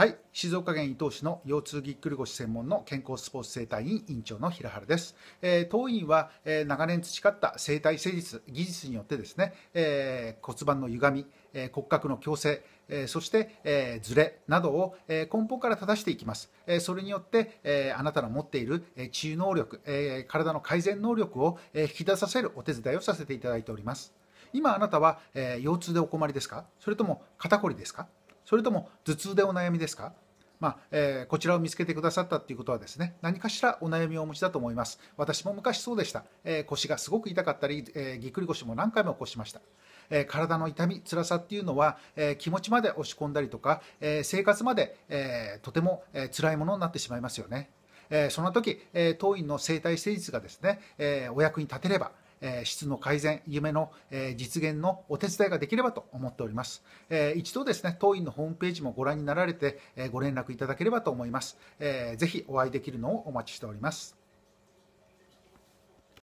はい、静岡県伊東市の腰痛ぎっくり腰専門の健康スポーツ整体院院長の平原です。えー、当院は、えー、長年培った整体施術技術によってですね、えー、骨盤の歪み、え骨格の矯正、えそして、えー、ズレなどを、え根本から正していきます。えそれによって、えあなたの持っている、え治癒能力、え体の改善能力を、え引き出させるお手伝いをさせていただいております。今あなたは、え腰痛でお困りですかそれとも肩こりですかそれとも頭痛でお悩みですかまあ、えー、こちらを見つけてくださったっていうことはですね、何かしらお悩みをお持ちだと思います。私も昔そうでした。えー、腰がすごく痛かったり、えー、ぎっくり腰も何回も起こしました。え体の痛み、辛さっていうのは、え気持ちまで押し込んだりとか、え生活まで、えとても、え辛いものになってしまいますよね。えその時、え当院の整体施術がですね、えお役に立てれば、え質の改善、夢の、え実現のお手伝いができればと思っております。えー、一度ですね、当院のホームページもご覧になられて、えご連絡いただければと思います。えー、ぜひお会いできるのをお待ちしております。